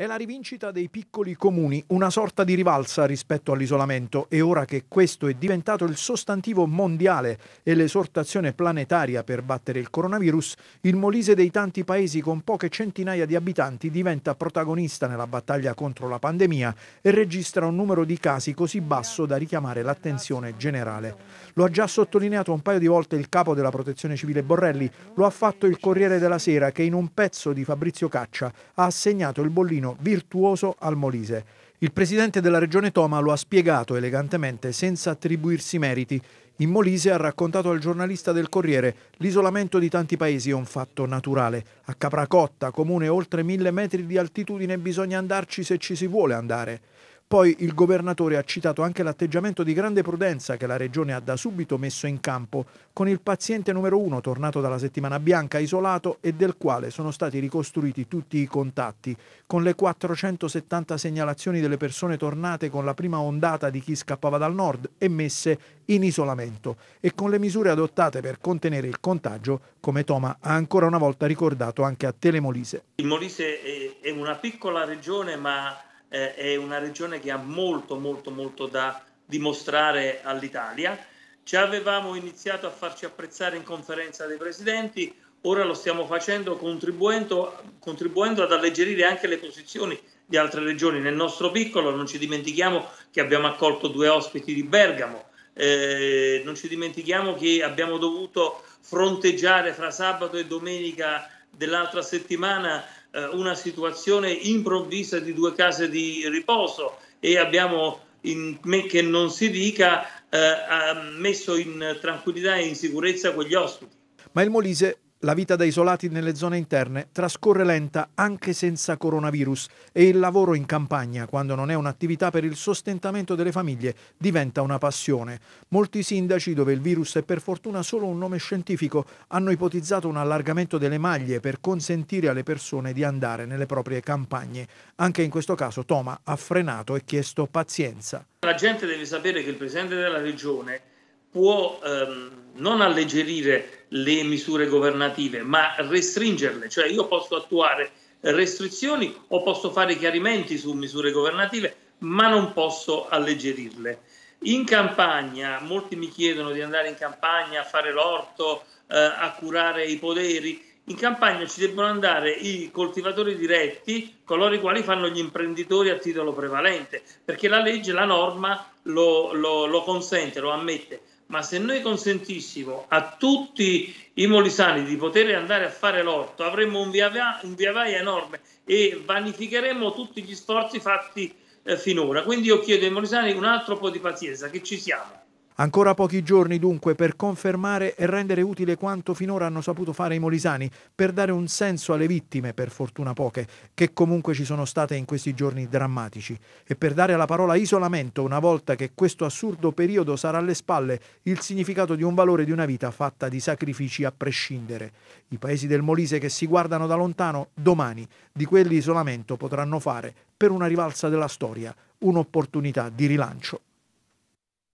È la rivincita dei piccoli comuni, una sorta di rivalsa rispetto all'isolamento e ora che questo è diventato il sostantivo mondiale e l'esortazione planetaria per battere il coronavirus, il Molise dei tanti paesi con poche centinaia di abitanti diventa protagonista nella battaglia contro la pandemia e registra un numero di casi così basso da richiamare l'attenzione generale. Lo ha già sottolineato un paio di volte il capo della Protezione Civile Borrelli, lo ha fatto il Corriere della Sera che in un pezzo di Fabrizio Caccia ha assegnato il bollino cammino virtuoso al Molise. Il presidente della regione Toma lo ha spiegato elegantemente senza attribuirsi meriti. In Molise ha raccontato al giornalista del Corriere l'isolamento di tanti paesi è un fatto naturale. A Capracotta, comune oltre mille metri di altitudine, bisogna andarci se ci si vuole andare. Poi il governatore ha citato anche l'atteggiamento di grande prudenza che la regione ha da subito messo in campo con il paziente numero uno tornato dalla settimana bianca isolato e del quale sono stati ricostruiti tutti i contatti, con le 470 segnalazioni delle persone tornate con la prima ondata di chi scappava dal nord e messe in isolamento e con le misure adottate per contenere il contagio, come Toma ha ancora una volta ricordato anche a Telemolise. Il Molise è una piccola regione ma eh, è una regione che ha molto molto molto da dimostrare all'Italia. Ci avevamo iniziato a farci apprezzare in conferenza dei presidenti, ora lo stiamo facendo contribuendo, contribuendo ad alleggerire anche le posizioni di altre regioni. Nel nostro piccolo non ci dimentichiamo che abbiamo accolto due ospiti di Bergamo, eh, non ci dimentichiamo che abbiamo dovuto fronteggiare fra sabato e domenica dell'altra settimana eh, una situazione improvvisa di due case di riposo e abbiamo, in me che non si dica, eh, messo in tranquillità e in sicurezza quegli ospiti. Ma il Molise la vita da isolati nelle zone interne trascorre lenta anche senza coronavirus e il lavoro in campagna, quando non è un'attività per il sostentamento delle famiglie, diventa una passione. Molti sindaci, dove il virus è per fortuna solo un nome scientifico, hanno ipotizzato un allargamento delle maglie per consentire alle persone di andare nelle proprie campagne. Anche in questo caso Toma ha frenato e chiesto pazienza. La gente deve sapere che il Presidente della Regione può ehm, non alleggerire le misure governative, ma restringerle, cioè io posso attuare restrizioni o posso fare chiarimenti su misure governative, ma non posso alleggerirle. In campagna, molti mi chiedono di andare in campagna a fare l'orto, eh, a curare i poderi. In campagna ci debbono andare i coltivatori diretti, coloro i quali fanno gli imprenditori a titolo prevalente, perché la legge, la norma lo, lo, lo consente, lo ammette ma se noi consentissimo a tutti i molisani di poter andare a fare l'orto, avremmo un via, un via vai enorme e vanificheremmo tutti gli sforzi fatti eh, finora. Quindi io chiedo ai molisani un altro po' di pazienza, che ci siamo. Ancora pochi giorni dunque per confermare e rendere utile quanto finora hanno saputo fare i molisani, per dare un senso alle vittime, per fortuna poche, che comunque ci sono state in questi giorni drammatici, e per dare alla parola isolamento, una volta che questo assurdo periodo sarà alle spalle, il significato di un valore di una vita fatta di sacrifici a prescindere. I paesi del Molise che si guardano da lontano, domani, di quell'isolamento potranno fare, per una rivalsa della storia, un'opportunità di rilancio.